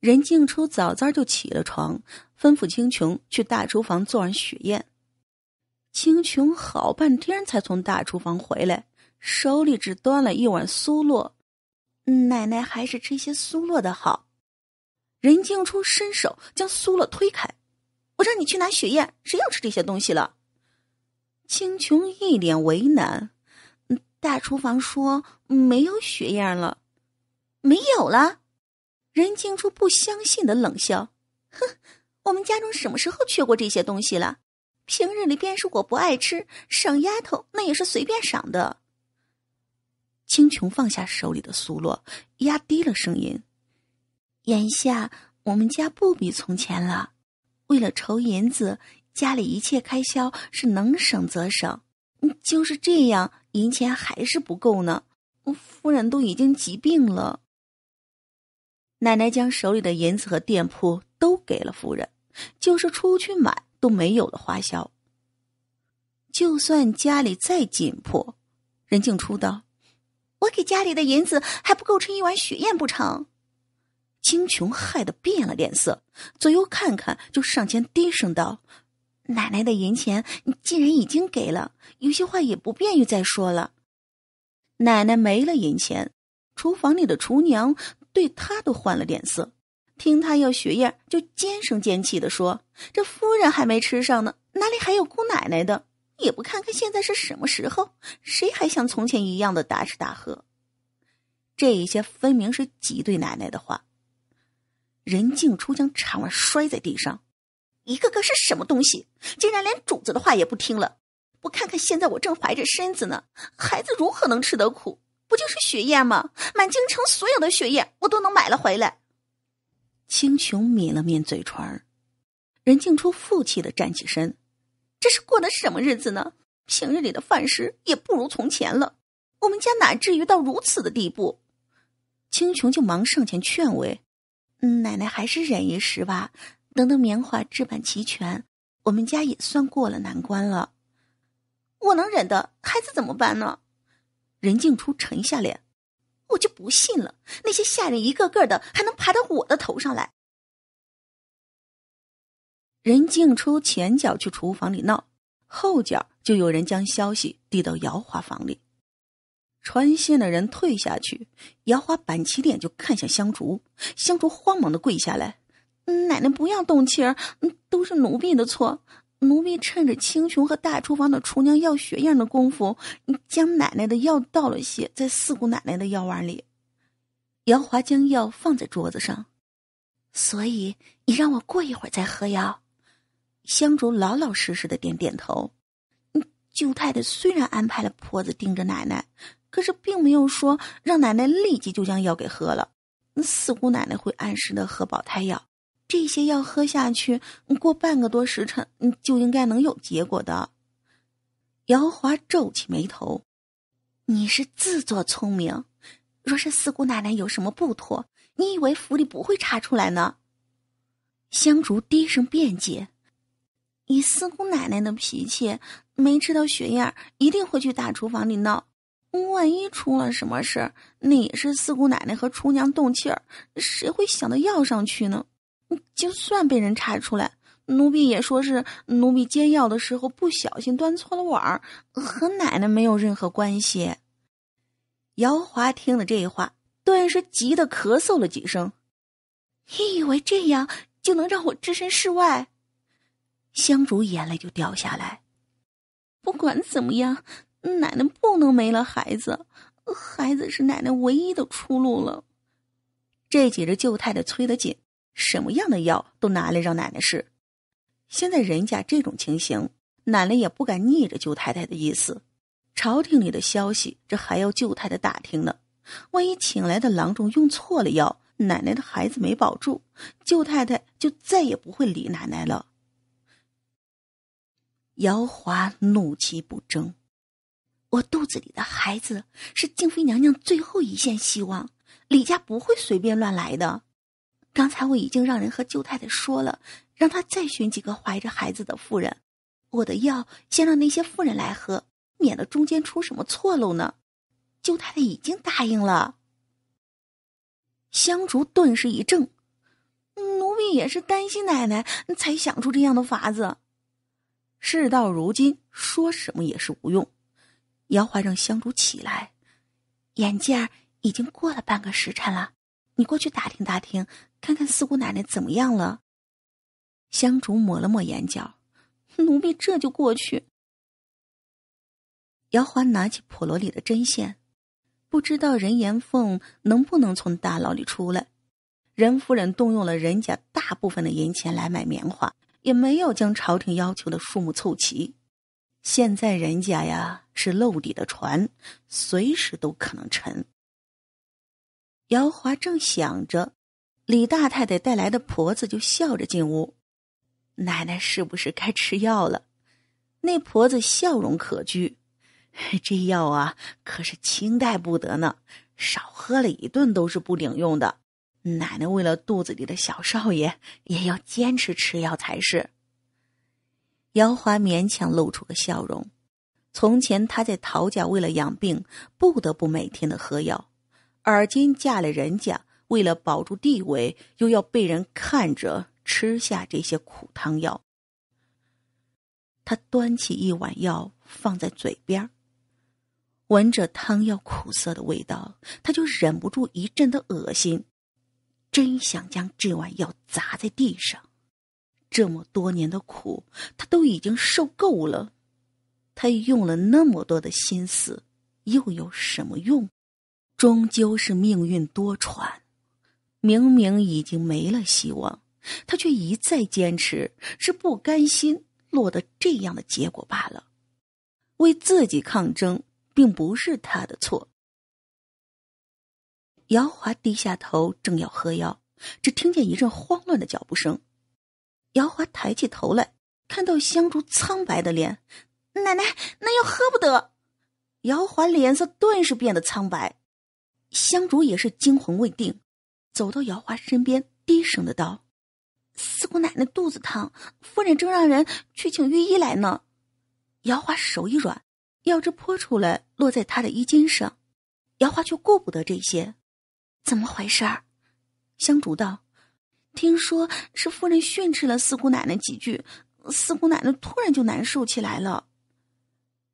任静初早早就起了床，吩咐青琼去大厨房做碗雪燕。青琼好半天才从大厨房回来，手里只端了一碗酥酪。奶奶还是吃些酥酪的好。任静初伸手将酥酪推开：“我让你去拿雪燕，谁要吃这些东西了？”青琼一脸为难：“大厨房说没有雪燕了，没有了。”任静初不相信的冷笑：“哼，我们家中什么时候缺过这些东西了？平日里便是我不爱吃，赏丫头那也是随便赏的。”青琼放下手里的苏洛，压低了声音：“眼下我们家不比从前了，为了筹银子，家里一切开销是能省则省。嗯，就是这样，银钱还是不够呢。夫人都已经疾病了。”奶奶将手里的银子和店铺都给了夫人，就是出去买都没有了花销。就算家里再紧迫，任静初道：“我给家里的银子还不够吃一碗血宴不成？”金琼害得变了脸色，左右看看，就上前低声道：“奶奶的银钱既然已经给了，有些话也不便于再说了。”奶奶没了银钱，厨房里的厨娘。对他都换了脸色，听他要雪雁，就尖声尖气的说：“这夫人还没吃上呢，哪里还有姑奶奶的？也不看看现在是什么时候，谁还像从前一样的大吃大喝？这一些分明是挤兑奶奶的话。”任静初将茶碗摔在地上，一个个是什么东西，竟然连主子的话也不听了？不看看现在我正怀着身子呢，孩子如何能吃得苦？不就是血液吗？满京城所有的血液我都能买了回来。青琼抿了抿嘴唇，任静初负气的站起身：“这是过的什么日子呢？平日里的饭食也不如从前了。我们家哪至于到如此的地步？”青琼就忙上前劝慰：“奶奶还是忍一时吧，等等棉花置办齐全，我们家也算过了难关了。我能忍的，孩子怎么办呢？”任静初沉下脸，我就不信了，那些下人一个个的还能爬到我的头上来。任静初前脚去厨房里闹，后脚就有人将消息递到姚华房里。穿线的人退下去，姚华板起脸就看向香烛，香烛慌忙的跪下来：“奶奶不要动气儿，都是奴婢的错。”奴婢趁着青熊和大厨房的厨娘要血样的功夫，将奶奶的药倒了些在四姑奶奶的药碗里。姚华将药放在桌子上，所以你让我过一会儿再喝药。香烛老老实实的点点头。舅太太虽然安排了婆子盯着奶奶，可是并没有说让奶奶立即就将药给喝了。四姑奶奶会按时的喝保胎药。这些药喝下去，过半个多时辰就应该能有结果的。姚华皱起眉头：“你是自作聪明。若是四姑奶奶有什么不妥，你以为府里不会查出来呢？”香烛低声辩解：“以四姑奶奶的脾气，没吃到血燕一定会去大厨房里闹。万一出了什么事儿，那也是四姑奶奶和厨娘动气儿，谁会想到药上去呢？”就算被人查出来，奴婢也说是奴婢煎药的时候不小心端错了碗，和奶奶没有任何关系。姚华听了这话，顿时急得咳嗽了几声。你以为这样就能让我置身事外？香烛眼泪就掉下来。不管怎么样，奶奶不能没了孩子，孩子是奶奶唯一的出路了。这几日舅太太催得紧。什么样的药都拿来让奶奶试。现在人家这种情形，奶奶也不敢逆着舅太太的意思。朝廷里的消息，这还要舅太太打听呢。万一请来的郎中用错了药，奶奶的孩子没保住，舅太太就再也不会理奶奶了。姚华怒其不争，我肚子里的孩子是静妃娘娘最后一线希望，李家不会随便乱来的。刚才我已经让人和舅太太说了，让他再寻几个怀着孩子的妇人，我的药先让那些妇人来喝，免得中间出什么错漏呢。舅太太已经答应了。香烛顿时一怔，奴婢也是担心奶奶，才想出这样的法子。事到如今，说什么也是无用。姚怀让香烛起来，眼见儿已经过了半个时辰了，你过去打听打听。看看四姑奶奶怎么样了。香烛抹了抹眼角，奴婢这就过去。姚华拿起婆罗里的针线，不知道任延凤能不能从大牢里出来。任夫人动用了任家大部分的银钱来买棉花，也没有将朝廷要求的数目凑齐。现在人家呀是漏底的船，随时都可能沉。姚华正想着。李大太太带来的婆子就笑着进屋：“奶奶是不是该吃药了？”那婆子笑容可掬：“这药啊，可是清代不得呢，少喝了一顿都是不顶用的。奶奶为了肚子里的小少爷，也要坚持吃药才是。”姚华勉强露出个笑容。从前她在陶家为了养病，不得不每天的喝药，而今嫁了人家。为了保住地位，又要被人看着吃下这些苦汤药。他端起一碗药放在嘴边，闻着汤药苦涩的味道，他就忍不住一阵的恶心，真想将这碗药砸在地上。这么多年的苦，他都已经受够了。他用了那么多的心思，又有什么用？终究是命运多舛。明明已经没了希望，他却一再坚持，是不甘心落得这样的结果罢了。为自己抗争，并不是他的错。姚华低下头，正要喝药，只听见一阵慌乱的脚步声。姚华抬起头来，看到香烛苍白的脸：“奶奶，那药喝不得！”姚华脸色顿时变得苍白，香烛也是惊魂未定。走到姚花身边，低声的道：“四姑奶奶肚子疼，夫人正让人去请御医来呢。”姚花手一软，药汁泼出来，落在她的衣襟上。姚花却顾不得这些，怎么回事儿？香烛道：“听说是夫人训斥了四姑奶奶几句，四姑奶奶突然就难受起来了。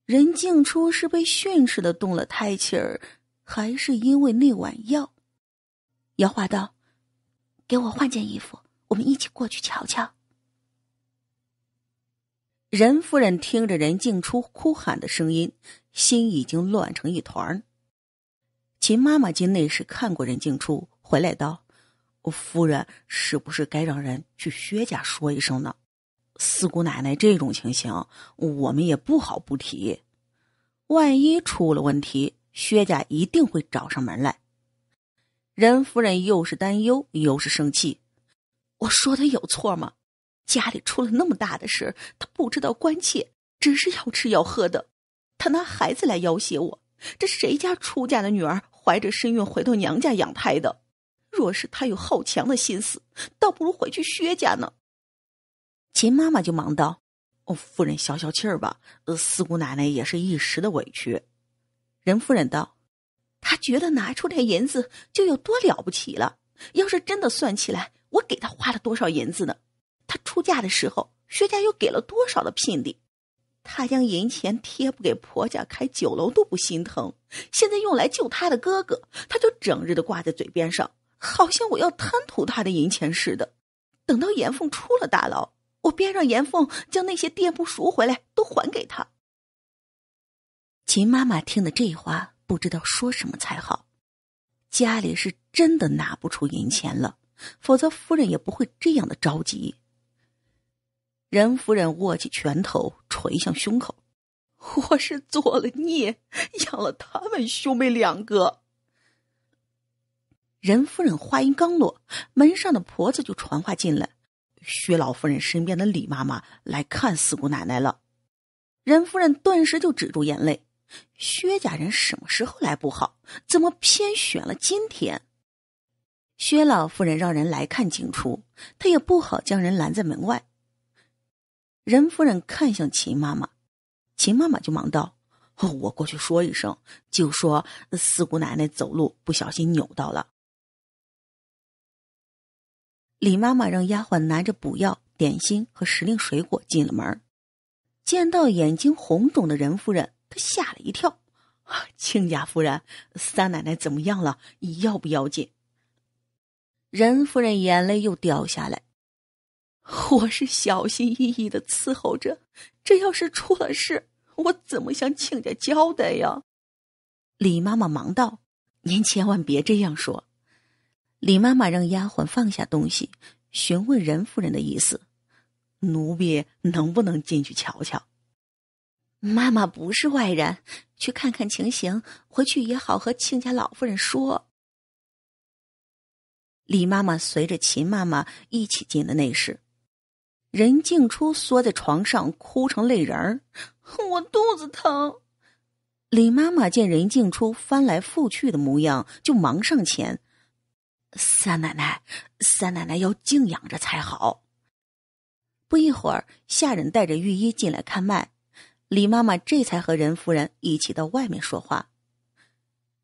任静初是被训斥的动了胎气儿，还是因为那碗药？”姚华道：“给我换件衣服，我们一起过去瞧瞧。”任夫人听着任静初哭喊的声音，心已经乱成一团。秦妈妈进内室看过任静初，回来道：“夫人，是不是该让人去薛家说一声呢？四姑奶奶这种情形，我们也不好不提。万一出了问题，薛家一定会找上门来。”任夫人又是担忧又是生气，我说的有错吗？家里出了那么大的事，她不知道关切，只是要吃要喝的，她拿孩子来要挟我。这谁家出嫁的女儿怀着身孕回到娘家养胎的？若是她有好强的心思，倒不如回去薛家呢。秦妈妈就忙道：“哦，夫人消消气儿吧。四姑奶奶也是一时的委屈。”任夫人道。觉得拿出点银子就有多了不起了。要是真的算起来，我给他花了多少银子呢？他出嫁的时候，薛家又给了多少的聘礼？他将银钱贴补给婆家开酒楼都不心疼，现在用来救他的哥哥，他就整日的挂在嘴边上，好像我要贪图他的银钱似的。等到严凤出了大牢，我便让严凤将那些店铺赎回来，都还给他。秦妈妈听了这话。不知道说什么才好，家里是真的拿不出银钱了，否则夫人也不会这样的着急。任夫人握起拳头捶向胸口：“我是做了孽，养了他们兄妹两个。”任夫人话音刚落，门上的婆子就传话进来：“薛老夫人身边的李妈妈来看四姑奶奶了。”任夫人顿时就止住眼泪。薛家人什么时候来不好？怎么偏选了今天？薛老夫人让人来看景初，她也不好将人拦在门外。任夫人看向秦妈妈，秦妈妈就忙道：“哦，我过去说一声，就说四姑奶奶走路不小心扭到了。”李妈妈让丫鬟拿着补药、点心和时令水果进了门，见到眼睛红肿的任夫人。他吓了一跳，亲家夫人、三奶奶怎么样了？要不要紧？任夫人眼泪又掉下来。我是小心翼翼的伺候着，这要是出了事，我怎么向亲家交代呀？李妈妈忙道：“您千万别这样说。”李妈妈让丫鬟放下东西，询问任夫人的意思：“奴婢能不能进去瞧瞧？”妈妈不是外人，去看看情形，回去也好和亲家老夫人说。李妈妈随着秦妈妈一起进了内室，任静初缩在床上哭成泪人儿，我肚子疼。李妈妈见任静初翻来覆去的模样，就忙上前：“三奶奶，三奶奶要静养着才好。”不一会儿，下人带着御医进来看脉。李妈妈这才和任夫人一起到外面说话。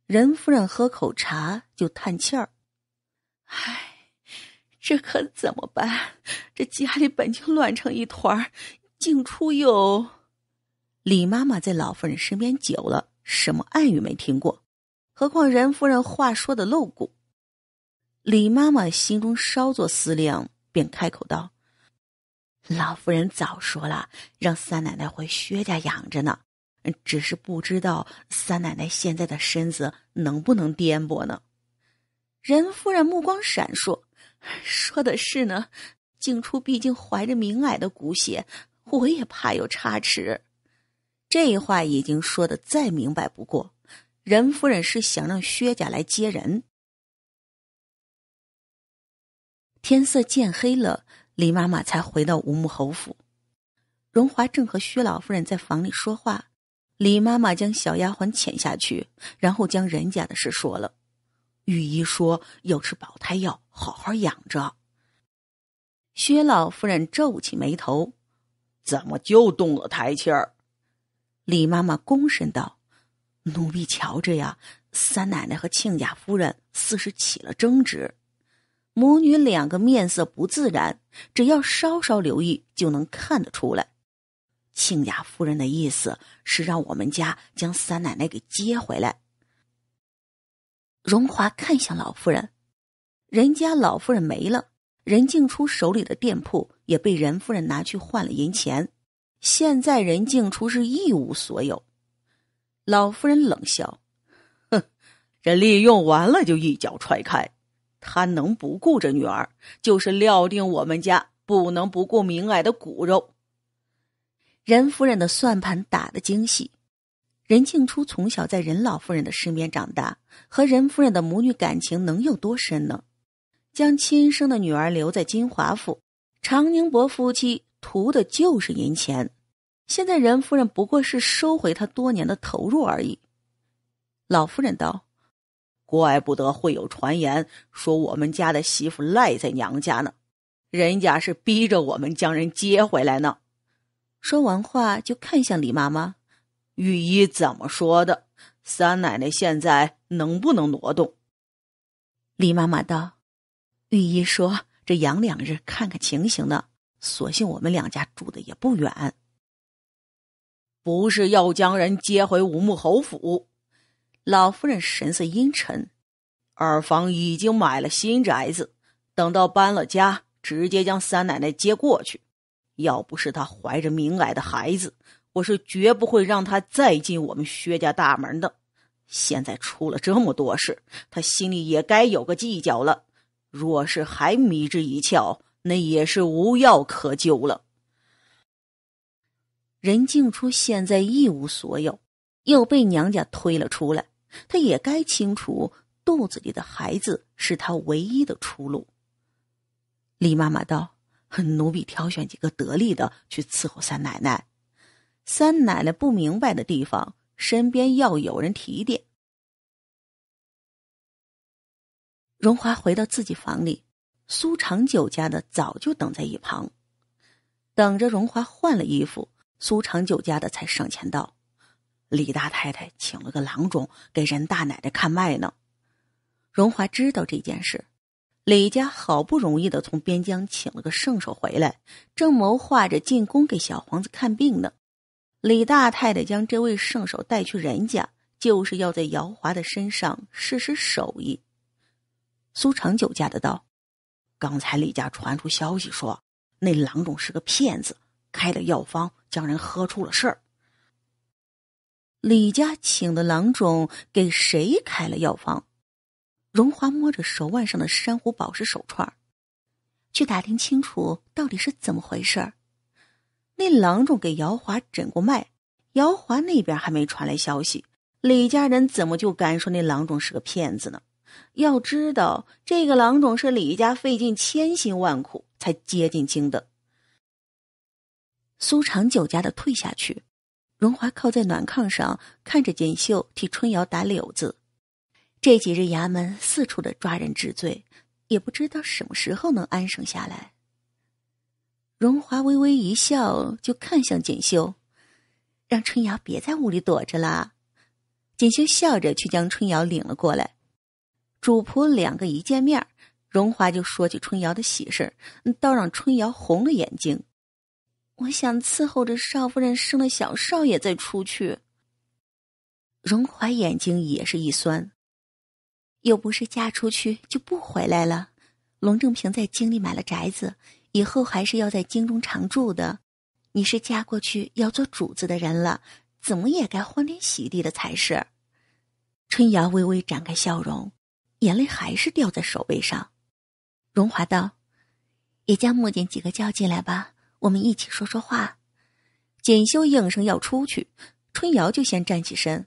任夫人喝口茶，就叹气儿：“哎，这可怎么办？这家里本就乱成一团儿，出初又……”李妈妈在老夫人身边久了，什么暗语没听过？何况任夫人话说的露骨，李妈妈心中稍作思量，便开口道。老夫人早说了，让三奶奶回薛家养着呢，只是不知道三奶奶现在的身子能不能颠簸呢？任夫人目光闪烁，说的是呢。静初毕竟怀着明矮的骨血，我也怕有差池。这话已经说的再明白不过，任夫人是想让薛家来接人。天色渐黑了。李妈妈才回到吴木侯府，荣华正和薛老夫人在房里说话。李妈妈将小丫鬟遣下去，然后将人家的事说了。御医说要吃保胎药，好好养着。薛老夫人皱起眉头：“怎么就动了胎气儿？”李妈妈躬身道：“奴婢瞧着呀，三奶奶和亲家夫人似是起了争执。”母女两个面色不自然，只要稍稍留意就能看得出来。庆雅夫人的意思是让我们家将三奶奶给接回来。荣华看向老夫人，人家老夫人没了，任静初手里的店铺也被任夫人拿去换了银钱，现在任静初是一无所有。老夫人冷笑：“哼，人力用完了就一脚踹开。”他能不顾着女儿，就是料定我们家不能不顾明爱的骨肉。任夫人的算盘打得精细，任庆初从小在任老夫人的身边长大，和任夫人的母女感情能有多深呢？将亲生的女儿留在金华府，常宁伯夫妻图的就是银钱。现在任夫人不过是收回他多年的投入而已。老夫人道。怪不得会有传言说我们家的媳妇赖在娘家呢，人家是逼着我们将人接回来呢。说完话，就看向李妈妈，御医怎么说的？三奶奶现在能不能挪动？李妈妈道：“御医说这养两日看看情形呢，索性我们两家住的也不远，不是要将人接回五木侯府。”老夫人神色阴沉，二房已经买了新宅子，等到搬了家，直接将三奶奶接过去。要不是她怀着明矮的孩子，我是绝不会让她再进我们薛家大门的。现在出了这么多事，她心里也该有个计较了。若是还迷之一窍，那也是无药可救了。任静初现在一无所有，又被娘家推了出来。他也该清楚，肚子里的孩子是他唯一的出路。李妈妈道：“奴婢挑选几个得力的去伺候三奶奶，三奶奶不明白的地方，身边要有人提点。”荣华回到自己房里，苏长久家的早就等在一旁，等着荣华换了衣服，苏长久家的才上前道。李大太太请了个郎中给任大奶奶看脉呢，荣华知道这件事，李家好不容易的从边疆请了个圣手回来，正谋划着进宫给小皇子看病呢。李大太太将这位圣手带去任家，就是要在姚华的身上试试手艺。苏长久家的道，刚才李家传出消息说，那郎中是个骗子，开的药方将人喝出了事儿。李家请的郎中给谁开了药方？荣华摸着手腕上的珊瑚宝石手串儿，去打听清楚到底是怎么回事儿。那郎中给姚华诊过脉，姚华那边还没传来消息，李家人怎么就敢说那郎中是个骗子呢？要知道，这个郎中是李家费尽千辛万苦才接进京的。苏长久家的，退下去。荣华靠在暖炕上，看着锦绣替春瑶打柳子。这几日衙门四处的抓人治罪，也不知道什么时候能安生下来。荣华微微一笑，就看向锦绣，让春瑶别在屋里躲着了。锦绣笑着去将春瑶领了过来，主仆两个一见面，荣华就说起春瑶的喜事倒让春瑶红了眼睛。我想伺候着少夫人生了小少爷再出去。荣华眼睛也是一酸，又不是嫁出去就不回来了。龙正平在京里买了宅子，以后还是要在京中常住的。你是嫁过去要做主子的人了，怎么也该欢天喜地的才是。春瑶微微展开笑容，眼泪还是掉在手背上。荣华道：“也将木镜几个叫进来吧。”我们一起说说话。锦绣应声要出去，春瑶就先站起身，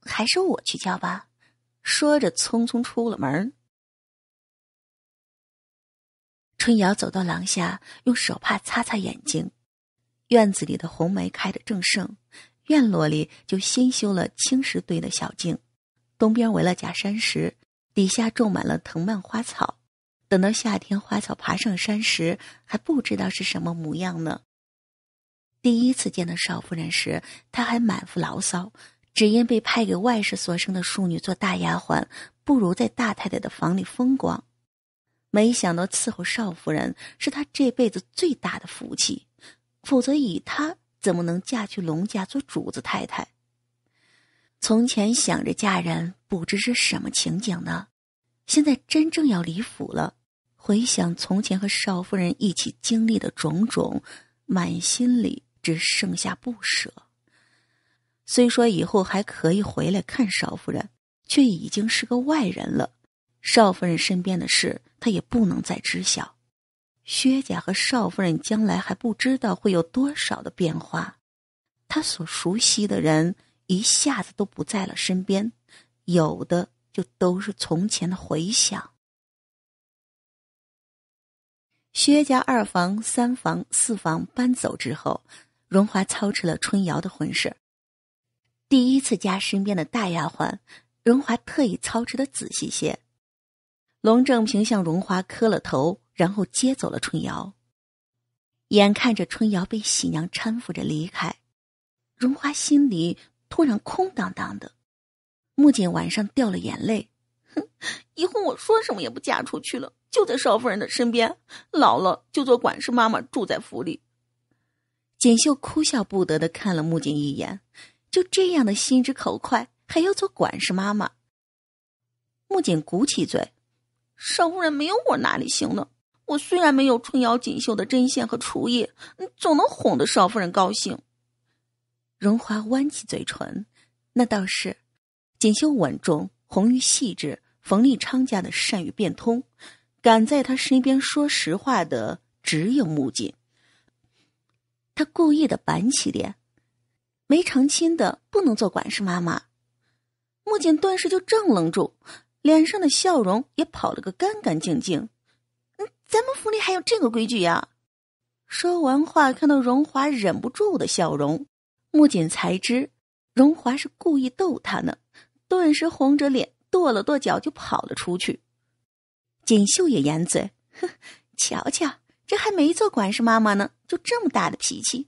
还是我去叫吧。说着，匆匆出了门。春瑶走到廊下，用手帕擦擦眼睛。院子里的红梅开的正盛，院落里就新修了青石堆的小径，东边围了假山石，底下种满了藤蔓花草。等到夏天，花草爬上山时，还不知道是什么模样呢。第一次见到少夫人时，她还满腹牢骚，只因被派给外室所生的庶女做大丫鬟，不如在大太太的房里风光。没想到伺候少夫人，是他这辈子最大的福气。否则，以他怎么能嫁去龙家做主子太太？从前想着嫁人，不知是什么情景呢？现在真正要离府了，回想从前和少夫人一起经历的种种，满心里只剩下不舍。虽说以后还可以回来看少夫人，却已经是个外人了。少夫人身边的事，他也不能再知晓。薛家和少夫人将来还不知道会有多少的变化，他所熟悉的人一下子都不在了身边，有的。就都是从前的回想。薛家二房、三房、四房搬走之后，荣华操持了春瑶的婚事。第一次加身边的大丫鬟，荣华特意操持的仔细些。龙正平向荣华磕了头，然后接走了春瑶。眼看着春瑶被喜娘搀扶着离开，荣华心里突然空荡荡的。木槿晚上掉了眼泪，哼，以后我说什么也不嫁出去了，就在少夫人的身边，老了就做管事妈妈，住在府里。锦绣哭笑不得的看了木槿一眼，就这样的心直口快，还要做管事妈妈。木槿鼓起嘴，少夫人没有我哪里行呢？我虽然没有春瑶、锦绣的针线和厨艺，总能哄得少夫人高兴。荣华弯起嘴唇，那倒是。锦绣稳重，红玉细致，冯立昌家的善于变通，敢在他身边说实话的只有木槿。他故意的板起脸：“没成亲的不能做管事妈妈。”木槿顿时就怔愣住，脸上的笑容也跑了个干干净净。“嗯，咱们府里还有这个规矩呀。”说完话，看到荣华忍不住的笑容，木槿才知荣华是故意逗他呢。顿时红着脸，跺了跺脚，就跑了出去。锦绣也掩嘴，哼，瞧瞧，这还没做管事妈妈呢，就这么大的脾气。